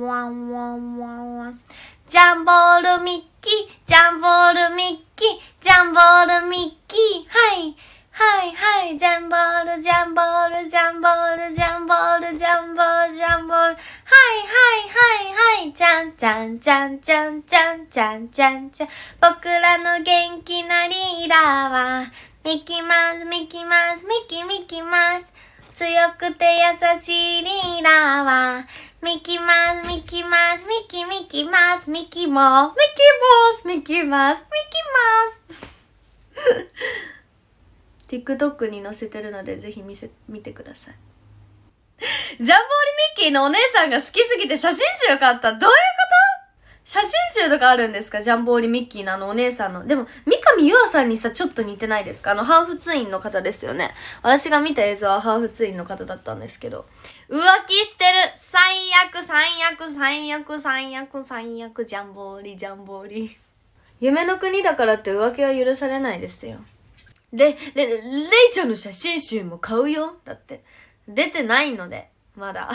ワンワンワンワン。ジャンボールミッキー、ジャンボールミッキー、ジャンボールミッキー、はい。はいはい、ジャンボール、ジャンボール、ジャンボール、ジャンボール、ジャンボール、ジャンボール。はいはいはいはい、ちゃんちゃんちゃんちゃんちゃんちゃんちゃんちゃん。僕らの元気なリーダーは、ミキマウス、ミキマウス、ミキミキマウス。強くて優しいリーダーは、ミキマス、ミキマス、ミキ、ミキマス、ミキモ、ミキモス、ミキマス、ミキマス。TikTok に載せてるので、ぜひ見せ、見てください。ジャンボーリミッキーのお姉さんが好きすぎて写真集買った。どういうこと写真集とかあるんですかジャンボーリミッキーのあのお姉さんの。でも、見見優愛さんにさちょっと似てないですかあのハーフツインの方ですよね私が見た映像はハーフツインの方だったんですけど浮気してる最悪最悪最悪最悪最悪ジャンボーリジャンボーリ夢の国だからって浮気は許されないですよレ、レ、レイちゃんの写真集も買うよだって。出てないので、まだ。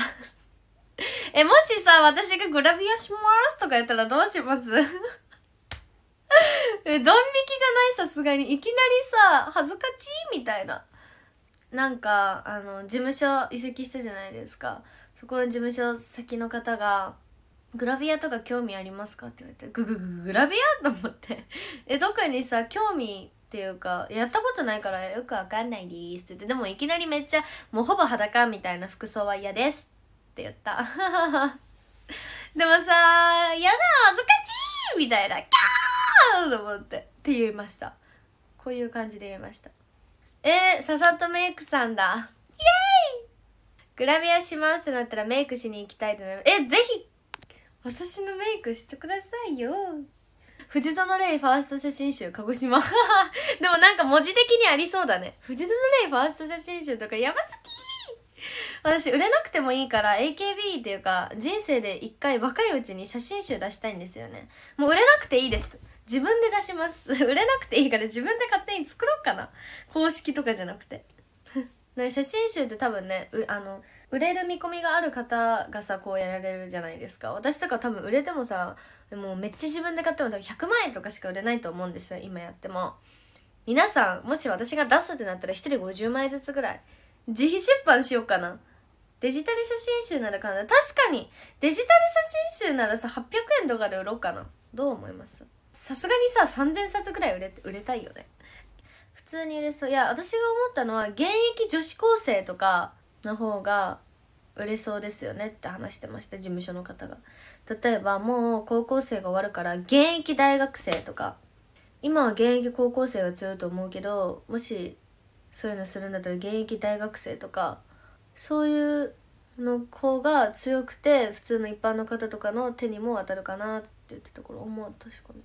え、もしさ、私がグラビアしますとか言ったらどうします ドン引きじゃないさすがに。いきなりさ、恥ずかちいみたいな。なんか、あの、事務所移籍したじゃないですか。そこの事務所先の方が、グラビアとか興味ありますかって言われて、ググググラビアと思って。え、特にさ、興味っていうか、やったことないからよくわかんないですって言って、でもいきなりめっちゃ、もうほぼ裸みたいな服装は嫌ですって言った。でもさ、嫌だ、恥ずかしいみたいな、キャと思ってって言いましたこういう感じで言いましたえー、笹とメイクさんだイエーイグラビアしますってなったらメイクしに行きたいと思いますえぜひ私のメイクしてくださいよ藤園レイファースト写真集鹿児島でもなんか文字的にありそうだね藤園レイファースト写真集とかやばすぎ私売れなくてもいいから AKB っていうか人生で一回若いうちに写真集出したいんですよねもう売れなくていいです自分で出します 売れなくていいから自分で勝手に作ろうかな公式とかじゃなくて 写真集って多分ねあの売れる見込みがある方がさこうやられるじゃないですか私とか多分売れてもさもうめっちゃ自分で買っても多分100万円とかしか売れないと思うんですよ今やっても皆さんもし私が出すってなったら1人50枚ずつぐらい自費出版しようかなデジタル写真集ならかな確かにデジタル写真集ならさ800円とかで売ろうかなどう思いますさすがにさ3000冊ぐらい売れ売れたいよね普通に売れそういや私が思ったのは現役女子高生とかの方が売れそうですよねって話してました事務所の方が例えばもう高校生が終わるから現役大学生とか今は現役高校生が強いと思うけどもしそういうのするんだったら現役大学生とかそういうの子が強くて普通の一般の方とかの手にも当たるかなって言ってたから思う確かに